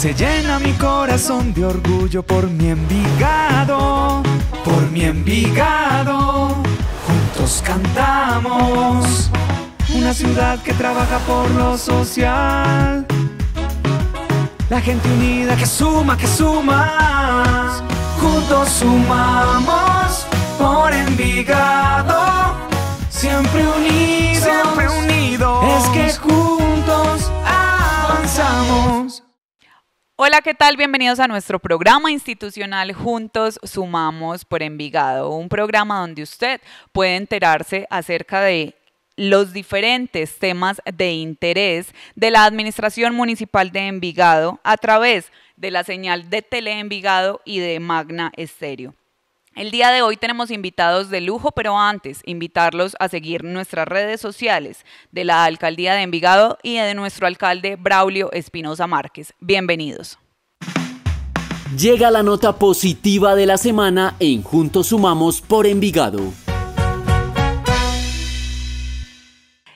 Se llena mi corazón de orgullo por mi Envigado, por mi Envigado. Juntos cantamos. Una ciudad que trabaja por lo social. La gente unida que suma, que suma. Juntos sumamos por Envigado. Siempre unidos. Siempre unidos. Es que juntos avanzamos. Hola, ¿qué tal? Bienvenidos a nuestro programa institucional Juntos Sumamos por Envigado, un programa donde usted puede enterarse acerca de los diferentes temas de interés de la Administración Municipal de Envigado a través de la señal de Tele Envigado y de Magna Estéreo. El día de hoy tenemos invitados de lujo, pero antes invitarlos a seguir nuestras redes sociales de la Alcaldía de Envigado y de nuestro alcalde Braulio Espinosa Márquez. Bienvenidos. Llega la nota positiva de la semana en Juntos Sumamos por Envigado.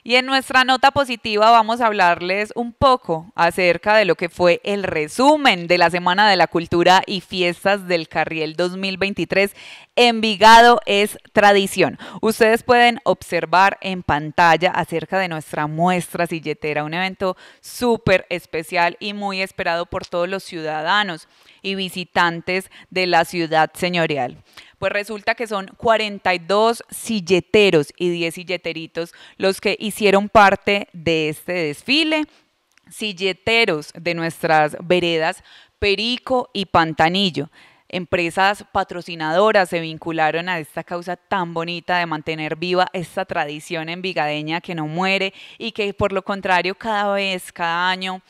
Y en nuestra nota positiva vamos a hablarles un poco acerca de lo que fue el resumen de la Semana de la Cultura y Fiestas del Carriel 2023. Envigado es tradición. Ustedes pueden observar en pantalla acerca de nuestra muestra silletera, un evento súper especial y muy esperado por todos los ciudadanos y visitantes de la ciudad señorial. Pues resulta que son 42 silleteros y 10 silleteritos los que hicieron parte de este desfile. Silleteros de nuestras veredas Perico y Pantanillo empresas patrocinadoras se vincularon a esta causa tan bonita de mantener viva esta tradición envigadeña que no muere y que por lo contrario cada vez, cada año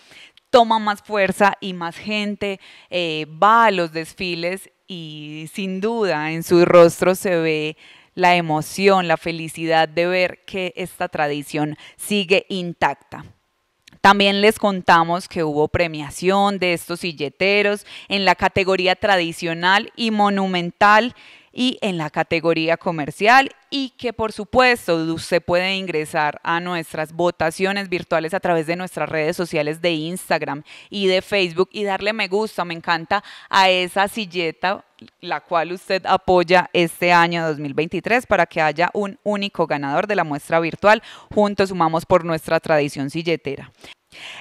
toma más fuerza y más gente eh, va a los desfiles y sin duda en su rostro se ve la emoción, la felicidad de ver que esta tradición sigue intacta. También les contamos que hubo premiación de estos silleteros en la categoría tradicional y monumental y en la categoría comercial y que por supuesto usted puede ingresar a nuestras votaciones virtuales a través de nuestras redes sociales de Instagram y de Facebook y darle me gusta, me encanta a esa silleta la cual usted apoya este año 2023 para que haya un único ganador de la muestra virtual. Juntos sumamos por nuestra tradición silletera.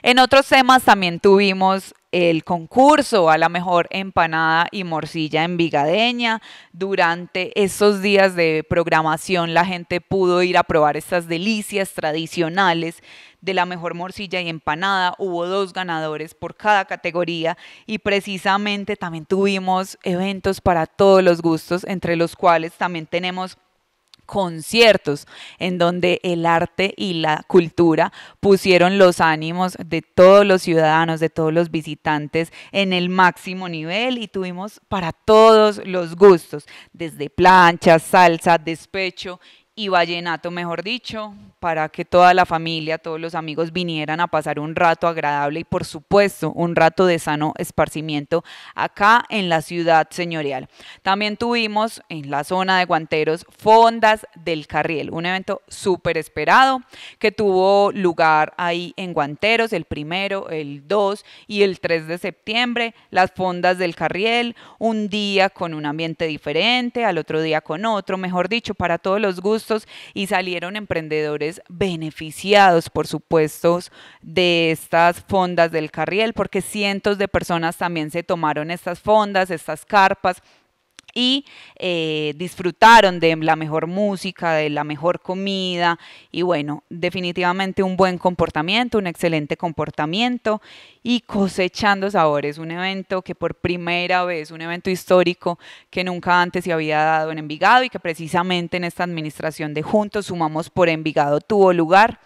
En otros temas también tuvimos el concurso a la mejor empanada y morcilla en Vigadeña, Durante esos días de programación la gente pudo ir a probar estas delicias tradicionales de la mejor morcilla y empanada. Hubo dos ganadores por cada categoría y precisamente también tuvimos eventos para todos los gustos, entre los cuales también tenemos conciertos en donde el arte y la cultura pusieron los ánimos de todos los ciudadanos, de todos los visitantes en el máximo nivel y tuvimos para todos los gustos, desde plancha, salsa, despecho y vallenato, mejor dicho, para que toda la familia, todos los amigos vinieran a pasar un rato agradable y por supuesto un rato de sano esparcimiento acá en la ciudad señorial. También tuvimos en la zona de Guanteros Fondas del Carriel, un evento súper esperado que tuvo lugar ahí en Guanteros el primero, el 2 y el 3 de septiembre, las Fondas del Carriel, un día con un ambiente diferente, al otro día con otro, mejor dicho, para todos los gustos y salieron emprendedores beneficiados, por supuesto, de estas fondas del carriel, porque cientos de personas también se tomaron estas fondas, estas carpas y eh, disfrutaron de la mejor música, de la mejor comida y bueno, definitivamente un buen comportamiento, un excelente comportamiento y cosechando sabores, un evento que por primera vez, un evento histórico que nunca antes se había dado en Envigado y que precisamente en esta administración de Juntos Sumamos por Envigado tuvo lugar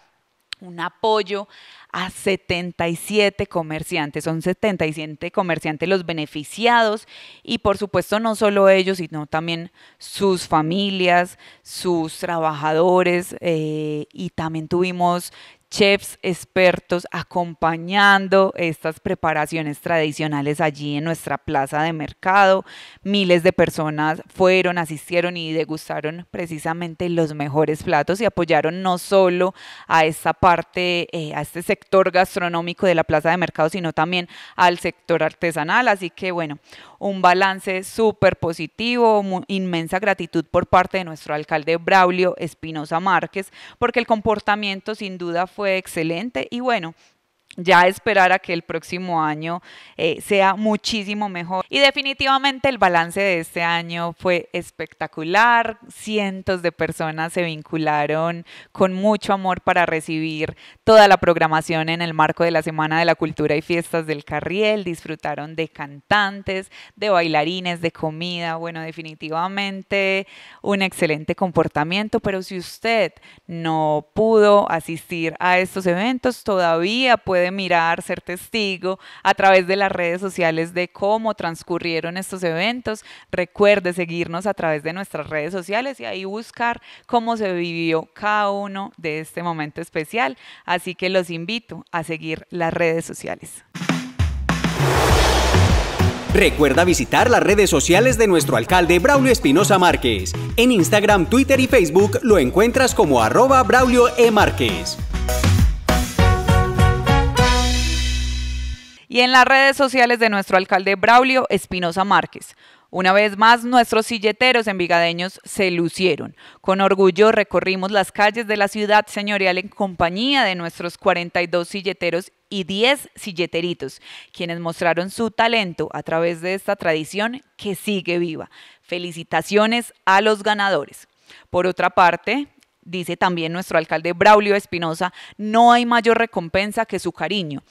un apoyo a 77 comerciantes. Son 77 comerciantes los beneficiados y por supuesto no solo ellos, sino también sus familias, sus trabajadores eh, y también tuvimos chefs expertos acompañando estas preparaciones tradicionales allí en nuestra plaza de mercado. Miles de personas fueron, asistieron y degustaron precisamente los mejores platos y apoyaron no solo a esta parte, eh, a este sector gastronómico de la plaza de mercado, sino también al sector artesanal. Así que bueno, un balance súper positivo, inmensa gratitud por parte de nuestro alcalde Braulio Espinosa Márquez, porque el comportamiento sin duda fue excelente y bueno, ya esperar a que el próximo año eh, sea muchísimo mejor. Y definitivamente el balance de este año fue espectacular. Cientos de personas se vincularon con mucho amor para recibir toda la programación en el marco de la Semana de la Cultura y Fiestas del Carriel. Disfrutaron de cantantes, de bailarines, de comida. Bueno, definitivamente un excelente comportamiento. Pero si usted no pudo asistir a estos eventos, todavía puede mirar, ser testigo a través de las redes sociales de cómo transcurrieron estos eventos. Recuerde seguirnos a través de nuestras redes sociales y ahí buscar cómo se vivió cada uno de este momento especial. Así que los invito a seguir las redes sociales. Recuerda visitar las redes sociales de nuestro alcalde Braulio Espinosa Márquez. En Instagram, Twitter y Facebook lo encuentras como arroba Braulio E. Márquez. y en las redes sociales de nuestro alcalde Braulio Espinosa Márquez. Una vez más, nuestros silleteros envigadeños se lucieron. Con orgullo recorrimos las calles de la ciudad señorial en compañía de nuestros 42 silleteros y 10 silleteritos, quienes mostraron su talento a través de esta tradición que sigue viva. Felicitaciones a los ganadores. Por otra parte, dice también nuestro alcalde Braulio Espinosa, no hay mayor recompensa que su cariño,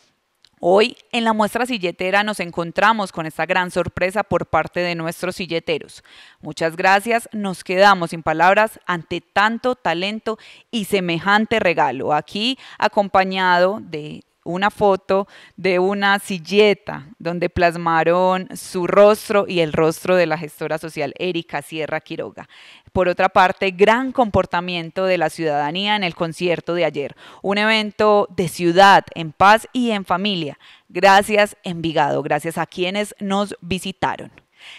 Hoy en la muestra silletera nos encontramos con esta gran sorpresa por parte de nuestros silleteros. Muchas gracias, nos quedamos sin palabras ante tanto talento y semejante regalo. Aquí acompañado de una foto de una silleta donde plasmaron su rostro y el rostro de la gestora social Erika Sierra Quiroga. Por otra parte, gran comportamiento de la ciudadanía en el concierto de ayer, un evento de ciudad, en paz y en familia. Gracias Envigado, gracias a quienes nos visitaron.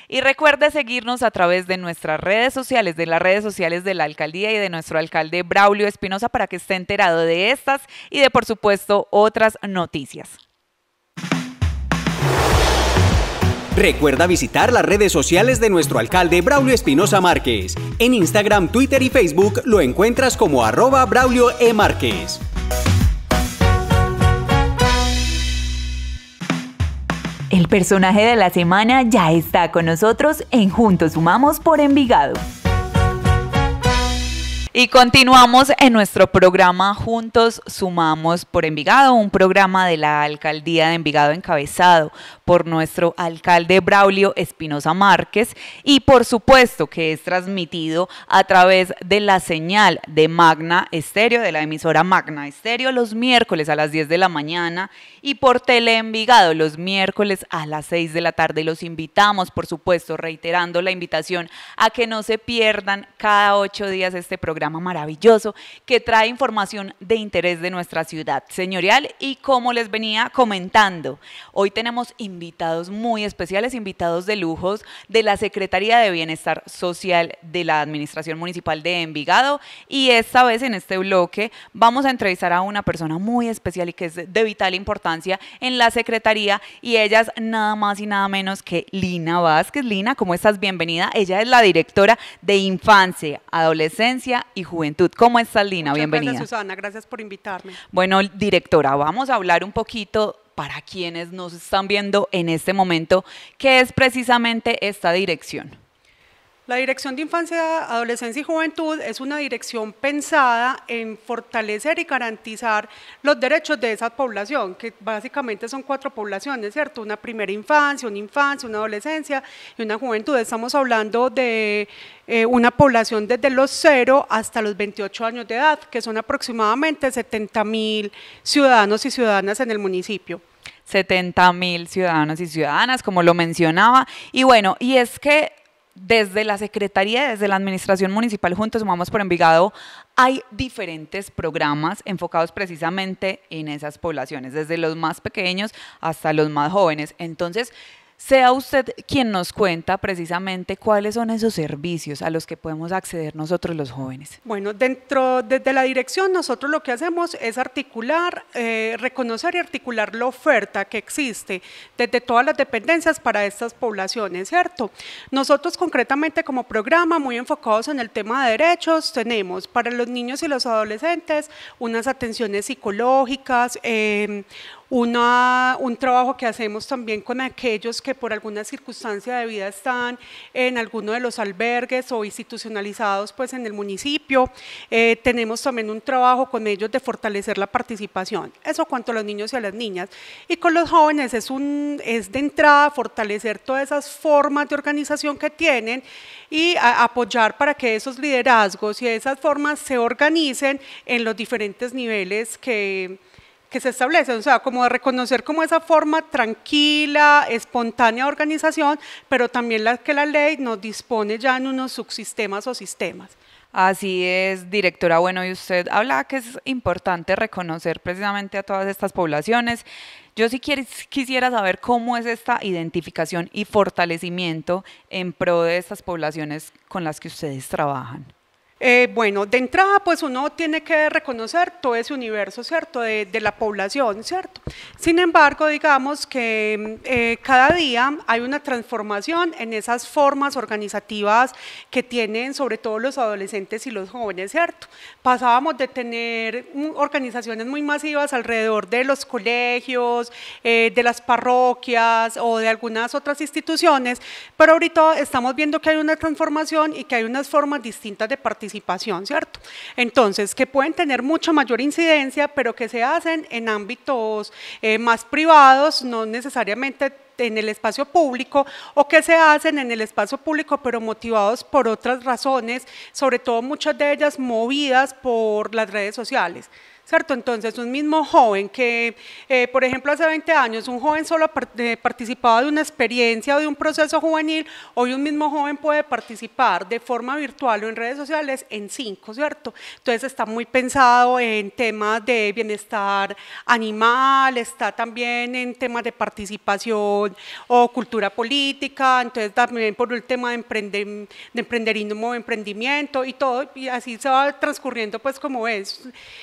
Y recuerde seguirnos a través de nuestras redes sociales, de las redes sociales de la alcaldía y de nuestro alcalde Braulio Espinosa para que esté enterado de estas y de, por supuesto, otras noticias. Recuerda visitar las redes sociales de nuestro alcalde Braulio Espinosa Márquez. En Instagram, Twitter y Facebook lo encuentras como arroba Braulio E. Márquez. El personaje de la semana ya está con nosotros en Juntos Sumamos por Envigado. Y continuamos en nuestro programa Juntos Sumamos por Envigado, un programa de la Alcaldía de Envigado encabezado por nuestro alcalde Braulio Espinosa Márquez y por supuesto que es transmitido a través de la señal de Magna Estéreo, de la emisora Magna Estéreo, los miércoles a las 10 de la mañana y por Tele los miércoles a las 6 de la tarde. Los invitamos, por supuesto, reiterando la invitación a que no se pierdan cada ocho días este programa maravilloso que trae información de interés de nuestra ciudad señorial y como les venía comentando, hoy tenemos invitados invitados muy especiales, invitados de lujos de la Secretaría de Bienestar Social de la Administración Municipal de Envigado. Y esta vez en este bloque vamos a entrevistar a una persona muy especial y que es de vital importancia en la Secretaría y ella es nada más y nada menos que Lina Vázquez. Lina, ¿cómo estás? Bienvenida. Ella es la directora de Infancia, Adolescencia y Juventud. ¿Cómo estás, Lina? Muchas Bienvenida. Gracias, Susana. Gracias por invitarme. Bueno, directora, vamos a hablar un poquito para quienes nos están viendo en este momento, que es precisamente esta dirección. La Dirección de Infancia, Adolescencia y Juventud es una dirección pensada en fortalecer y garantizar los derechos de esa población, que básicamente son cuatro poblaciones, ¿cierto? Una primera infancia, una infancia, una adolescencia y una juventud. Estamos hablando de eh, una población desde los 0 hasta los 28 años de edad, que son aproximadamente 70 mil ciudadanos y ciudadanas en el municipio. 70 mil ciudadanos y ciudadanas, como lo mencionaba. Y bueno, y es que desde la Secretaría, desde la Administración Municipal Juntos Sumamos por Envigado, hay diferentes programas enfocados precisamente en esas poblaciones, desde los más pequeños hasta los más jóvenes. Entonces, sea usted quien nos cuenta precisamente cuáles son esos servicios a los que podemos acceder nosotros los jóvenes. Bueno, dentro desde la dirección nosotros lo que hacemos es articular, eh, reconocer y articular la oferta que existe desde todas las dependencias para estas poblaciones, ¿cierto? Nosotros concretamente como programa muy enfocados en el tema de derechos tenemos para los niños y los adolescentes unas atenciones psicológicas, em, un trabajo que hacemos también con aquellos que por alguna circunstancia de vida están en alguno de los albergues o institucionalizados pues, en el municipio. Eh, tenemos también un trabajo con ellos de fortalecer la participación. Eso cuanto a los niños y a las niñas. Y con los jóvenes es, un, es de entrada fortalecer todas esas formas de organización que tienen y apoyar para que esos liderazgos y esas formas se organicen en los diferentes niveles que que se establece, o sea, como reconocer como esa forma tranquila, espontánea de organización, pero también la que la ley nos dispone ya en unos subsistemas o sistemas. Así es, directora. Bueno, y usted habla que es importante reconocer precisamente a todas estas poblaciones. Yo sí quisiera saber cómo es esta identificación y fortalecimiento en pro de estas poblaciones con las que ustedes trabajan. Eh, bueno, de entrada, pues uno tiene que reconocer todo ese universo, ¿cierto?, de, la población, ¿cierto? Sin embargo, digamos que mm, eh, cada día hay una transformación en esas formas organizativas que tienen sobre todo los adolescentes y los jóvenes, ¿cierto? Pasábamos de tener mm, organizaciones muy masivas alrededor de los colegios, eh, de las parroquias o de algunas otras instituciones, pero ahorita estamos viendo que hay una transformación y que hay unas formas distintas de participación ¿cierto? Entonces, que pueden tener mucha mayor incidencia, pero que se hacen en ámbitos eh, más privados, no necesariamente en el espacio público o que se hacen en el espacio público pero motivados por otras razones, sobre todo muchas de ellas movidas por las redes sociales. ¿cierto? Entonces, un mismo joven que, eh, por ejemplo, hace 20 años, un joven solo eh, participaba de una experiencia o de un proceso juvenil, hoy un mismo joven puede participar de forma virtual o en redes sociales en cinco, ¿cierto? Entonces, está muy pensado en temas de bienestar animal, está también en temas de participación o cultura política, entonces también por el tema de, emprender, de emprendimiento y todo, y así se va transcurriendo pues como es,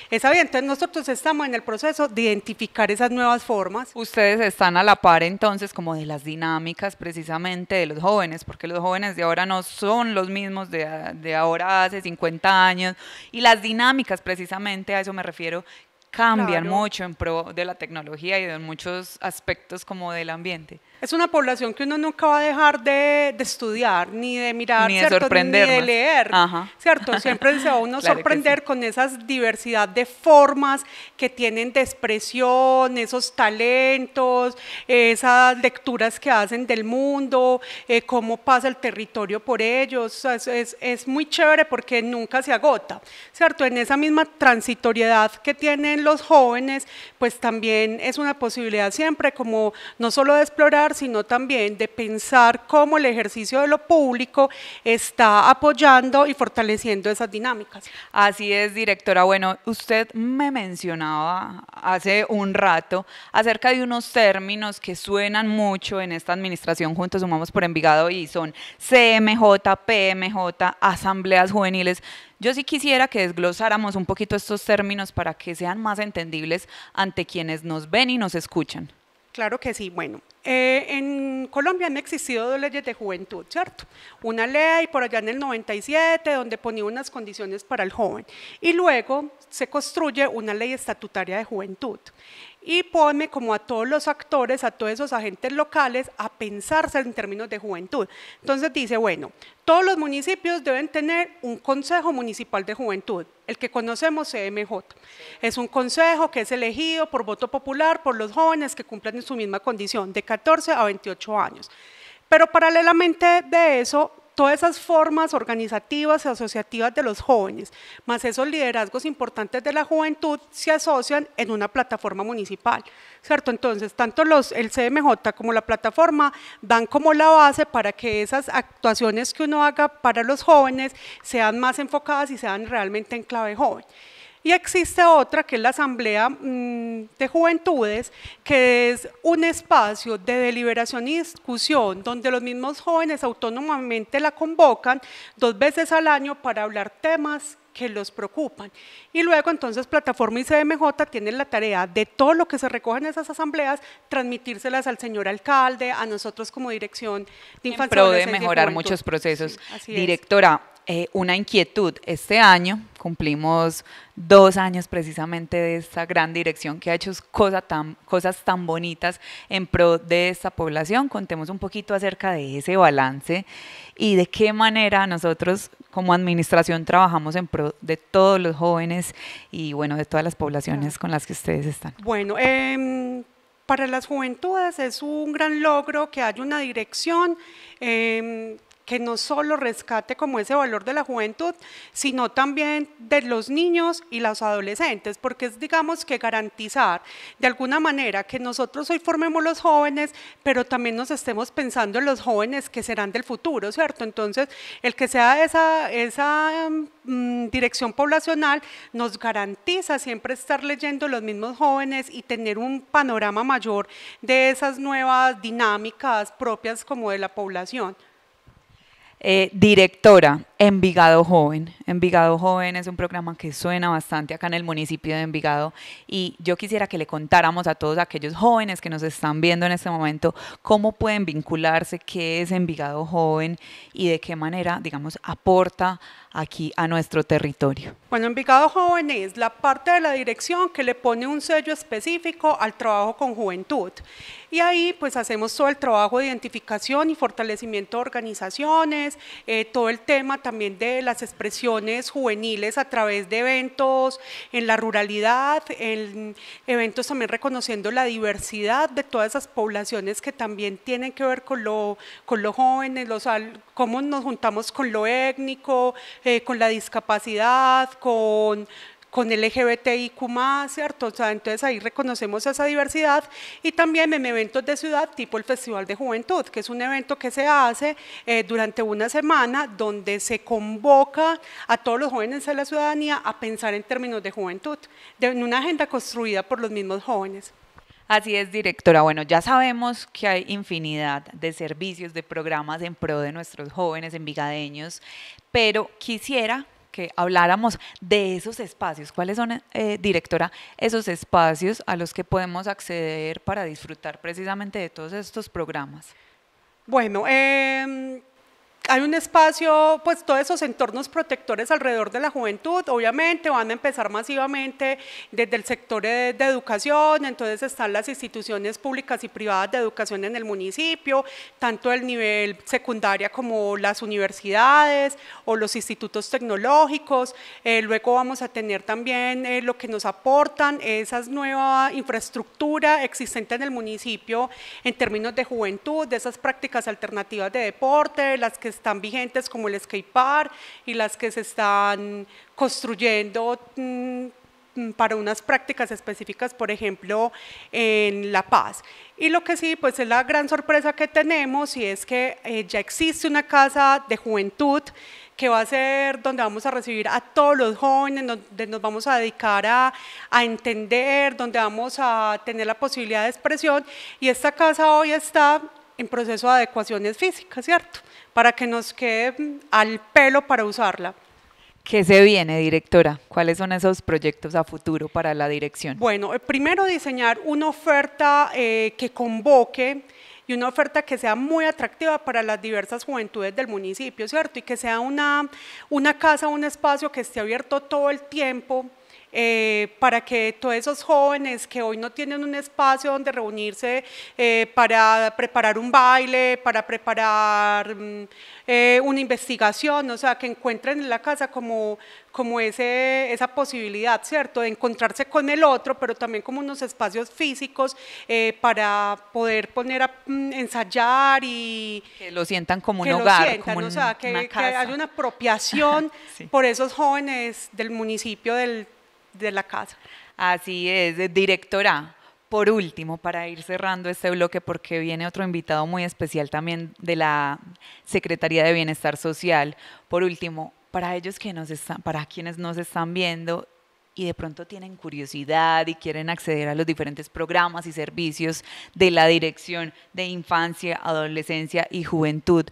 esa bien entonces nosotros estamos en el proceso de identificar esas nuevas formas. Ustedes están a la par entonces como de las dinámicas precisamente de los jóvenes, porque los jóvenes de ahora no son los mismos de, ahora hace 50 años, y las dinámicas precisamente, a eso me refiero, cambian mucho en pro de la tecnología y de muchos aspectos como del ambiente es una población que uno nunca va a dejar de, estudiar, ni de mirar, ni de, ¿cierto? Ni de leer, ¿cierto? Siempre se va uno sorprender con esa diversidad de formas que tienen de expresión, esos talentos, esas lecturas que hacen del mundo, eh, cómo pasa el territorio por ellos. Es, es, es muy chévere porque nunca se agota, ¿cierto? En esa misma transitoriedad que tienen los jóvenes, pues también es una posibilidad siempre como no solo de explorar, sino también de pensar cómo el ejercicio de lo público está apoyando y fortaleciendo esas dinámicas. Así es, directora. Bueno, usted me mencionaba hace un rato acerca de unos términos que suenan mucho en esta administración Juntos Sumamos por Envigado y son CMJ, PMJ, Asambleas Juveniles. Yo sí quisiera que desglosáramos un poquito estos términos para que sean más entendibles ante quienes nos ven y nos escuchan. Claro que sí. Bueno, eh, en Colombia han existido dos leyes de juventud, ¿cierto? Una ley por allá en el 97, donde ponía unas condiciones para el joven, y luego se construye una ley estatutaria de juventud y ponme como a todos los actores, a todos esos agentes locales a pensarse en términos de juventud. Entonces dice, bueno, todos los municipios deben tener un Consejo Municipal de Juventud, el que conocemos CMJ. Es un consejo que es elegido por voto popular por los jóvenes que cumplen su misma condición, de 14 a 28 años. Pero paralelamente de eso, todas esas formas organizativas y asociativas de los jóvenes, más esos liderazgos importantes de la juventud se asocian en una plataforma municipal, ¿cierto? Entonces, tanto los, el CMJ como la plataforma dan como la base para que esas actuaciones que uno haga para los jóvenes sean más enfocadas y sean realmente en clave joven. Y existe otra que es la Asamblea mm, de Juventudes, que es un espacio de deliberación y discusión donde los mismos jóvenes autónomamente la convocan dos veces al año para hablar temas que los preocupan. Y luego entonces Plataforma ICMJ tiene la tarea de todo lo que se recoge en esas asambleas, transmitírselas al señor alcalde, a nosotros como dirección de infancia. En pro de mejorar muchos procesos. Directora, eh, una inquietud. Este año cumplimos dos años precisamente de esta gran dirección que ha hecho tan, cosas tan bonitas en pro de esta población. Contemos un poquito acerca de ese balance y de qué manera nosotros como administración trabajamos en pro de todos los jóvenes y bueno, de todas las poblaciones con las que ustedes están. Bueno, em, para las juventudes es un gran logro que haya una dirección em, que no solo rescate como ese valor de la juventud, sino también de los niños y los adolescentes, porque es, digamos, que garantizar de alguna manera que nosotros hoy formemos los jóvenes, pero también nos estemos pensando en los jóvenes que serán del futuro, ¿cierto? Entonces, el que sea esa, esa mm, dirección poblacional nos garantiza siempre estar leyendo los mismos jóvenes y tener un panorama mayor de esas nuevas dinámicas propias como de la población. Eh, directora. Envigado Joven. Envigado Joven es un programa que suena bastante acá en el municipio de Envigado y yo quisiera que le contáramos a todos aquellos jóvenes que nos están viendo en este momento cómo pueden vincularse, qué es Envigado Joven y de qué manera, digamos, aporta aquí a nuestro territorio. Bueno, Envigado Joven es la parte de la dirección que le pone un sello específico al trabajo con juventud. Y ahí pues hacemos todo el trabajo de identificación y fortalecimiento de organizaciones, eh, todo el tema también de las expresiones juveniles a través de eventos en la ruralidad, en eventos también reconociendo la diversidad de todas esas poblaciones que también tienen que ver con lo, con los jóvenes, los, cómo nos juntamos con lo étnico, eh, con la discapacidad, con con LGBTIQ, ¿cierto? O sea, entonces ahí reconocemos esa diversidad y también en eventos de ciudad, tipo el Festival de Juventud, que es un evento que se hace eh, durante una semana donde se convoca a todos los jóvenes de la ciudadanía a pensar en términos de juventud, en una agenda construida por los mismos jóvenes. Así es, directora. Bueno, ya sabemos que hay infinidad de servicios, de programas en pro de nuestros jóvenes envigadeños, pero quisiera que habláramos de esos espacios. ¿Cuáles son, eh, directora, esos espacios a los que podemos acceder para disfrutar precisamente de todos estos programas? Bueno, eh hay un espacio, pues todos esos entornos protectores alrededor de la juventud, obviamente van a empezar masivamente desde el sector eh, de, educación, entonces están las instituciones públicas y privadas de educación en el municipio, tanto el nivel secundaria como las universidades o los institutos tecnológicos, eh, luego vamos a tener también eh, lo que nos aportan esas nueva infraestructura existente en el municipio en términos de juventud, de esas prácticas alternativas de deporte, las que están vigentes como el Park y las que se están construyendo mm, mm, para unas prácticas específicas, por ejemplo, en La Paz. Y lo que sí, pues es la gran sorpresa que tenemos y es que eh, ya existe una casa de juventud que va a ser donde vamos a recibir a todos los jóvenes, donde nos vamos a dedicar a, a, entender, donde vamos a tener la posibilidad de expresión. Y esta casa hoy está en proceso de adecuaciones físicas, ¿cierto? para que nos quede mm, al pelo para usarla. ¿Qué se viene, directora? ¿Cuáles son esos proyectos a futuro para la dirección? Bueno, eh, primero diseñar una oferta eh, que convoque y una oferta que sea muy atractiva para las diversas juventudes del municipio, ¿cierto? Y que sea una, una casa, un espacio que esté abierto todo el tiempo eh, para que todos esos jóvenes que hoy no tienen un espacio donde reunirse eh, para preparar un baile, para preparar mm, eh, una investigación, o sea, que encuentren en la casa como, como ese, esa posibilidad, ¿cierto? De encontrarse con el otro, pero también como unos espacios físicos para poder poner a mm, ensayar y... Que lo sientan como un hogar, como o sea, que, una hay una apropiación por esos jóvenes del municipio del de la casa. Así es, eh, directora. Por último, para ir cerrando este bloque, porque viene otro invitado muy especial también de la Secretaría de Bienestar Social. Por último, para ellos que nos están, para quienes nos están viendo y de pronto tienen curiosidad y quieren acceder a los diferentes programas y servicios de la Dirección de Infancia, Adolescencia y Juventud,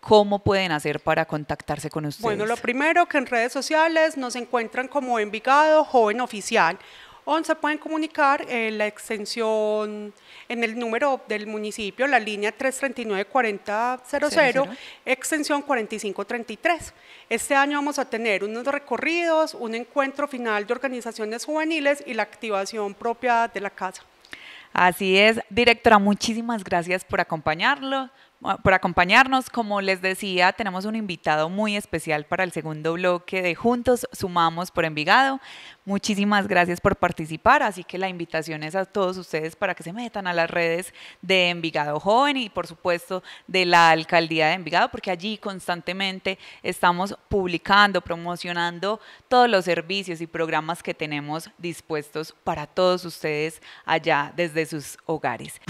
¿Cómo pueden hacer para contactarse con ustedes? Bueno, lo primero que en redes sociales nos encuentran como Envigado Joven Oficial o se pueden comunicar en la extensión, en el número del municipio, la línea 339-4000, extensión 4533. Este año vamos a tener unos recorridos, un encuentro final de organizaciones juveniles y la activación propia de la casa. Así es, directora, muchísimas gracias por acompañarlo. Ah, por acompañarnos. Como les decía, tenemos un invitado muy especial para el segundo bloque de Juntos Sumamos por Envigado. Muchísimas gracias por participar, así que la invitación es a todos ustedes para que se metan a las redes de Envigado Joven y por supuesto de la Alcaldía de Envigado, porque allí constantemente estamos publicando, promocionando todos los servicios y programas que tenemos dispuestos para todos ustedes allá desde sus hogares.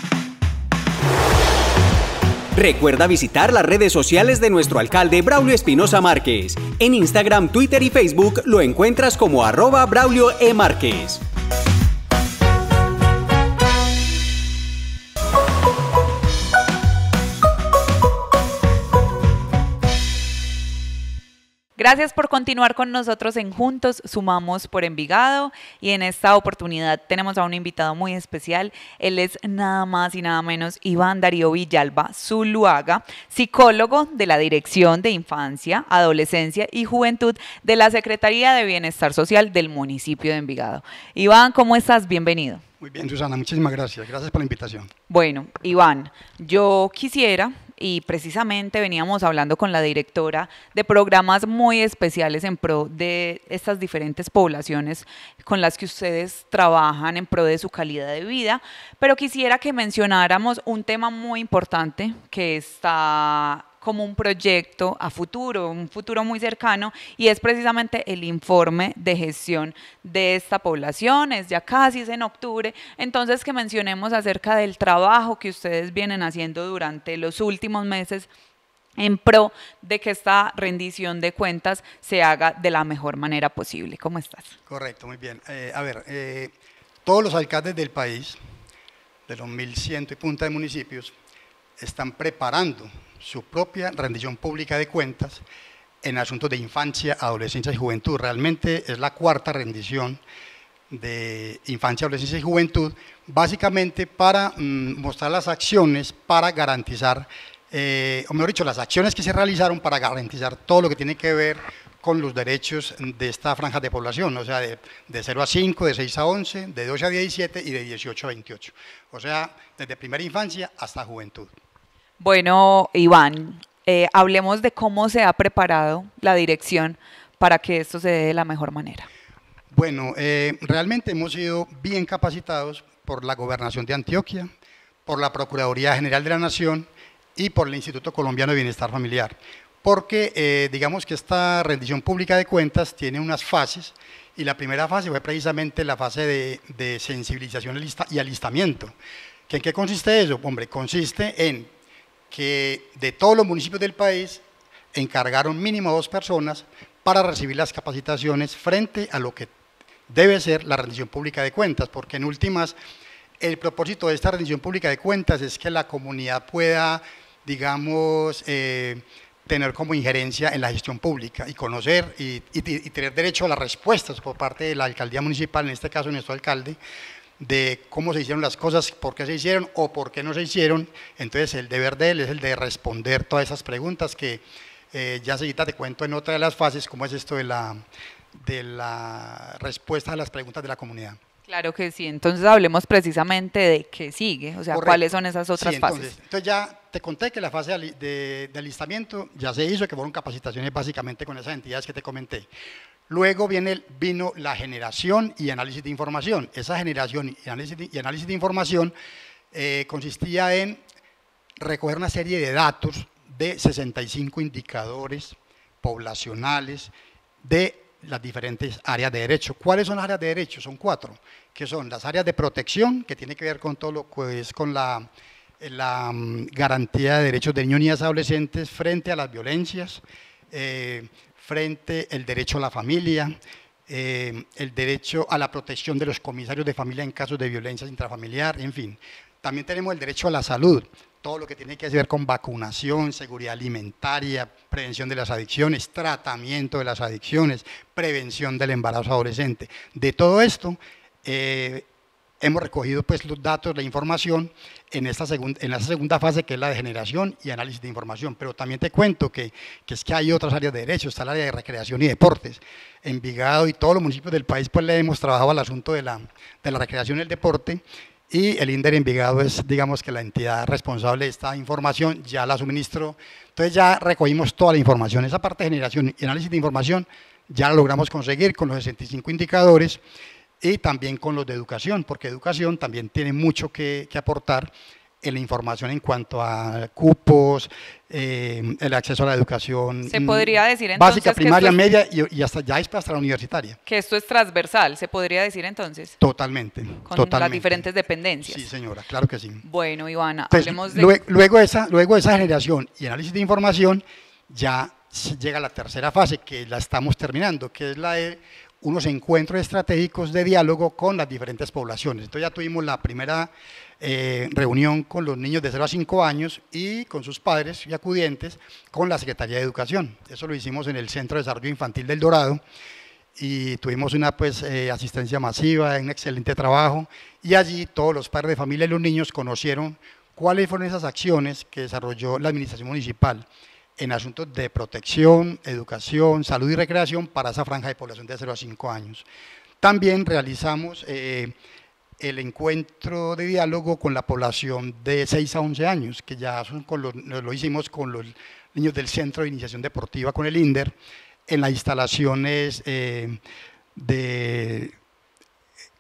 Recuerda visitar las redes sociales de nuestro alcalde Braulio Espinosa Márquez. En Instagram, Twitter y Facebook lo encuentras como arroba Braulio E. Márquez. Gracias por continuar con nosotros en Juntos Sumamos por Envigado y en esta oportunidad tenemos a un invitado muy especial. Él es nada más y nada menos Iván Darío Villalba Zuluaga, psicólogo de la Dirección de Infancia, Adolescencia y Juventud de la Secretaría de Bienestar Social del municipio de Envigado. Iván, ¿cómo estás? Bienvenido. Muy bien, Susana, muchísimas gracias. Gracias por la invitación. Bueno, Iván, yo quisiera y precisamente veníamos hablando con la directora de programas muy especiales en pro de estas diferentes poblaciones con las que ustedes trabajan en pro de su calidad de vida, pero quisiera que mencionáramos un tema muy importante que está como un proyecto a futuro, un futuro muy cercano, y es precisamente el informe de gestión de esta población, es ya casi en octubre, entonces que mencionemos acerca del trabajo que ustedes vienen haciendo durante los últimos meses en pro de que esta rendición de cuentas se haga de la mejor manera posible. ¿Cómo estás? Correcto, muy bien. Eh, a ver, eh, todos los alcaldes del país, de los 1.100 y punta de municipios, están preparando su propia rendición pública de cuentas en asuntos de infancia, adolescencia y juventud. Realmente es la cuarta rendición de infancia, adolescencia y juventud, básicamente para mm, mostrar las acciones para garantizar, eh, o mejor dicho, las acciones que se realizaron para garantizar todo lo que tiene que ver con los derechos de esta franja de población, o sea, de, de, 0 a 5, de 6 a 11, de 12 a 17 y de 18 a 28. O sea, desde primera infancia hasta juventud. Bueno, Iván, eh, hablemos de cómo se ha preparado la dirección para que esto se dé de la mejor manera. Bueno, eh, realmente hemos sido bien capacitados por la Gobernación de Antioquia, por la Procuraduría General de la Nación y por el Instituto Colombiano de Bienestar Familiar, porque eh, digamos que esta rendición pública de cuentas tiene unas fases y la primera fase fue precisamente la fase de, de sensibilización y alistamiento. ¿En qué consiste eso? Hombre, consiste en que de todos los municipios del país encargaron mínimo dos personas para recibir las capacitaciones frente a lo que debe ser la rendición pública de cuentas, porque en últimas el propósito de esta rendición pública de cuentas es que la comunidad pueda, digamos, eh, tener como injerencia en la gestión pública y conocer y, y, tener derecho a las respuestas por parte de la alcaldía municipal, en este caso nuestro alcalde, de cómo se hicieron las cosas, por qué se hicieron o por qué no se hicieron. Entonces el deber de él es el de responder todas esas preguntas que eh, ya seguida te cuento en otra de las fases cómo es esto de la, de la respuesta a las preguntas de la comunidad. Claro que sí, entonces hablemos precisamente de qué sigue, o sea, cuáles son esas otras fases. Entonces ya te conté que la fase de, de, alistamiento ya se hizo, que fueron capacitaciones básicamente con esas entidades que te comenté. Luego viene, vino la generación y análisis de información. Esa generación y análisis de, información eh, consistía en recoger una serie de datos de 65 indicadores poblacionales de las diferentes áreas de derecho. ¿Cuáles son las áreas de derecho? Son cuatro, que son las áreas de protección, que tiene que ver con todo lo que es con la, mm, garantía de derechos de niños y adolescentes frente a las violencias, eh, frente el derecho a la familia, eh, el derecho a la protección de los comisarios de familia en casos de violencia intrafamiliar, en fin. También tenemos el derecho a la salud, todo lo que tiene que ver con vacunación, seguridad alimentaria, prevención de las adicciones, tratamiento de las adicciones, prevención del embarazo adolescente. De todo esto, eh, hemos recogido pues los datos, la información en esta, segunda, en la segunda fase que es la de generación y análisis de información. Pero también te cuento que, que, es que hay otras áreas de derecho, está el área de recreación y deportes. Envigado y todos los municipios del país pues le hemos trabajado al asunto de la, de la recreación y el deporte. Y el INDER Envigado es, digamos, que la entidad responsable de esta información, ya la suministro. Entonces ya recogimos toda la información. Esa parte de generación y análisis de información ya la logramos conseguir con los 65 indicadores y también con los de educación, porque educación también tiene mucho que, aportar en la información en cuanto a cupos, eh, el acceso a la educación. Se mm, podría decir entonces. Básica, primaria, media y, hasta ya es hasta la universitaria. Que esto es transversal, se podría decir entonces. Totalmente. Con las diferentes dependencias. Sí, señora, claro que sí. Bueno, Ivana, hablemos de. Luego, luego, esa, luego esa generación y análisis de información, ya llega la tercera fase, que la estamos terminando, que es la de unos encuentros estratégicos de diálogo con las diferentes poblaciones. Entonces ya tuvimos la primera eh, reunión con los niños de 0 a 5 años y con sus padres y acudientes con la Secretaría de Educación. Eso lo hicimos en el Centro de Desarrollo Infantil del Dorado y tuvimos una pues, eh, asistencia masiva, un excelente trabajo y allí todos los padres de familia y los niños conocieron cuáles fueron esas acciones que desarrolló la Administración Municipal en asuntos de protección, educación, salud y recreación para esa franja de población de 0 a 5 años. También realizamos eh, el encuentro de diálogo con la población de 6 a 11 años, que ya son lo hicimos con los niños del Centro de Iniciación Deportiva, con el INDER, en las instalaciones eh, de,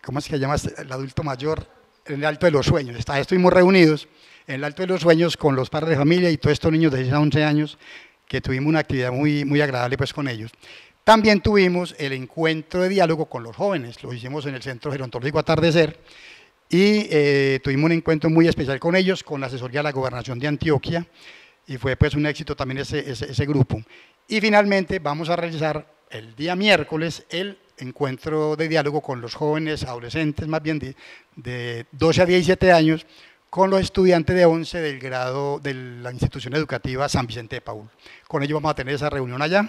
¿cómo es que llama El adulto mayor, en el Alto de los Sueños. estuvimos reunidos en El Alto de los Sueños con los padres de familia y todos estos niños de 10 a 11 años que tuvimos una actividad muy, muy agradable pues con ellos. También tuvimos el encuentro de diálogo con los jóvenes, lo hicimos en el Centro Gerontológico Atardecer y eh, tuvimos un encuentro muy especial con ellos, con la asesoría de la Gobernación de Antioquia y fue pues un éxito también ese, ese, ese grupo. Y finalmente vamos a realizar el día miércoles el encuentro de diálogo con los jóvenes, adolescentes más bien de, de 12 a 17 años, con los estudiantes de 11 del grado de la institución educativa San Vicente de Paul. Con ellos vamos a tener esa reunión allá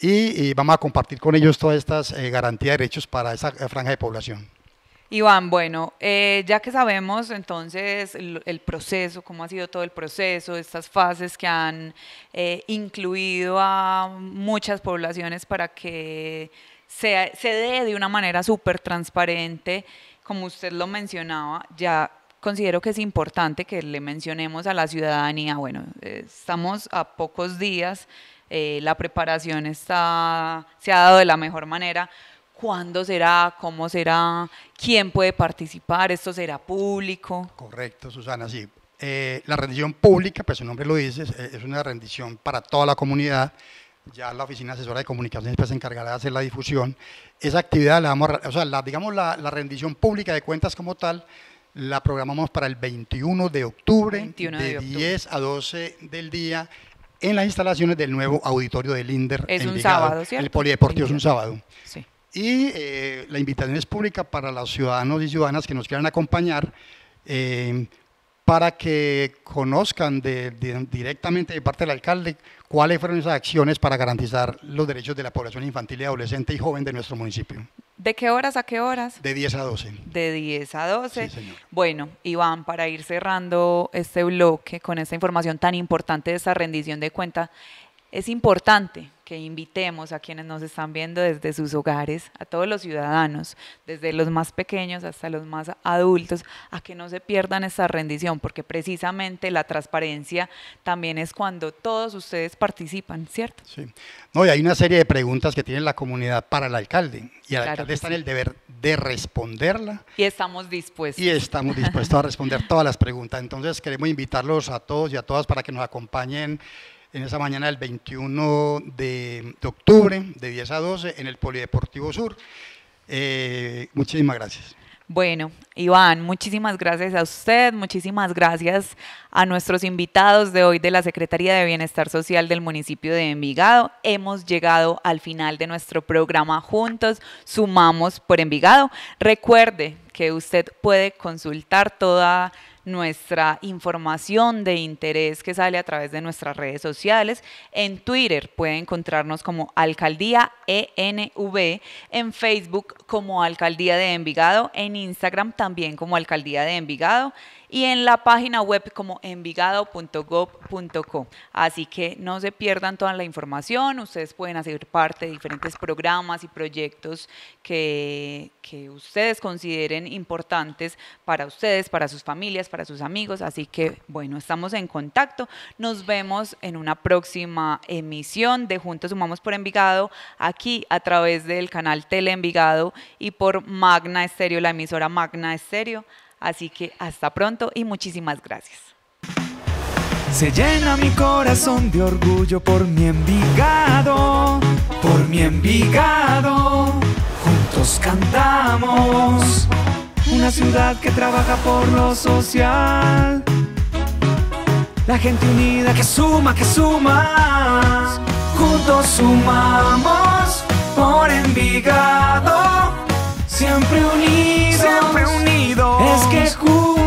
y, vamos a compartir con ellos todas estas eh, garantías de derechos para esa eh, franja de población. Iván, bueno, eh, ya que sabemos entonces el, proceso, cómo ha sido todo el proceso, estas fases que han incluido a muchas poblaciones para que se, se dé de una manera súper transparente, como usted lo mencionaba, ya considero que es importante que le mencionemos a la ciudadanía, bueno, eh, estamos a pocos días, eh, la preparación está, se ha dado de la mejor manera. ¿Cuándo será? ¿Cómo será? ¿Quién puede participar? ¿Esto será público? Correcto, Susana, sí. Eh, la rendición pública, pues su nombre lo dice, es una rendición para toda la comunidad. Ya la Oficina Asesora de Comunicaciones pues, se encargará de hacer la difusión. Esa actividad la vamos o sea, digamos la rendición pública de cuentas como tal, la programamos para el 21 de octubre, de, 10 a 12 del día, en las instalaciones del nuevo auditorio del INDER. Es un sábado, ¿cierto? El polideportivo es un sábado. Y eh, la invitación es pública para los ciudadanos y ciudadanas que nos quieran acompañar. Eh, para que conozcan directamente de parte del alcalde cuáles fueron esas acciones para garantizar los derechos de la población infantil y adolescente y joven de nuestro municipio. ¿De qué horas a qué horas? De 10 a 12. De 10 a 12. Sí, señor. Bueno, Iván, para ir cerrando este bloque con esta información tan importante de esta rendición de cuentas, es importante que invitemos a quienes nos están viendo desde sus hogares, a todos los ciudadanos, desde los más pequeños hasta los más adultos, a que no se pierdan esta rendición, porque precisamente la transparencia también es cuando todos ustedes participan, ¿cierto? Sí. No, y hay una serie de preguntas que tiene la comunidad para el alcalde, y el alcalde está en el deber de responderla. Y estamos dispuestos. Y estamos dispuestos a responder todas las preguntas. Entonces queremos invitarlos a todos y a todas para que nos acompañen en esa mañana del 21 de, octubre, de 10 a 12, en el Polideportivo Sur. Eh, muchísimas gracias. Bueno, Iván, muchísimas gracias a usted, muchísimas gracias a nuestros invitados de hoy de la Secretaría de Bienestar Social del municipio de Envigado. Hemos llegado al final de nuestro programa juntos, sumamos por Envigado. Recuerde que usted puede consultar toda nuestra información de interés que sale a través de nuestras redes sociales. En Twitter puede encontrarnos como Alcaldía ENV, en Facebook como Alcaldía de Envigado, en Instagram también como Alcaldía de Envigado y en la página web como envigado.gov.co. Así que no se pierdan toda la información, ustedes pueden hacer parte de diferentes programas y proyectos que, que ustedes consideren importantes para ustedes, para sus familias, para sus amigos. Así que bueno, estamos en contacto. Nos vemos en una próxima emisión de Juntos Sumamos por Envigado, aquí a través del canal Tele Envigado y por Magna Estéreo, la emisora Magna Estéreo. Así que hasta pronto y muchísimas gracias. Se llena mi corazón de orgullo por mi Envigado, por mi Envigado. Juntos cantamos. Una ciudad que trabaja por lo social. La gente unida que suma, que suma. Juntos sumamos por Envigado. Siempre unidos es que escudo